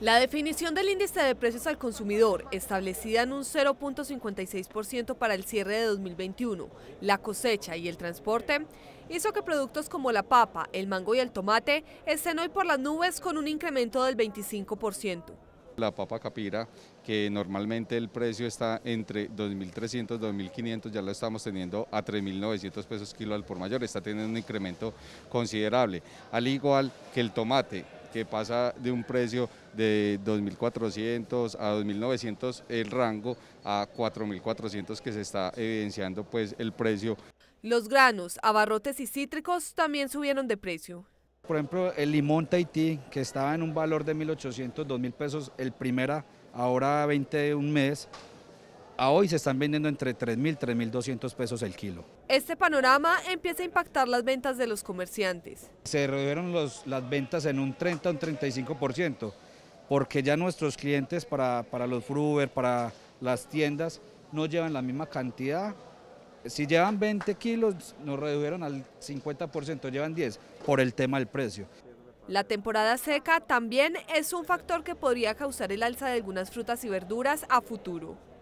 La definición del índice de precios al consumidor, establecida en un 0.56% para el cierre de 2021, la cosecha y el transporte, hizo que productos como la papa, el mango y el tomate estén hoy por las nubes con un incremento del 25%. La papa capira, que normalmente el precio está entre 2.300 y 2.500, ya lo estamos teniendo a 3.900 pesos kilo al por mayor, está teniendo un incremento considerable, al igual que el tomate, que pasa de un precio de 2.400 a 2.900 el rango a 4.400 que se está evidenciando pues el precio. Los granos, abarrotes y cítricos también subieron de precio. Por ejemplo, el limón Tahití, que estaba en un valor de 1.800, 2.000 pesos el primera, ahora 20 un mes, a hoy se están vendiendo entre 3.000 y 3.200 pesos el kilo. Este panorama empieza a impactar las ventas de los comerciantes. Se redujeron las ventas en un 30 un 35%, porque ya nuestros clientes para, los fruber, para las tiendas, no llevan la misma cantidad. Si llevan 20 kilos, nos redujeron al 50%, llevan 10 por el tema del precio. La temporada seca también es un factor que podría causar el alza de algunas frutas y verduras a futuro.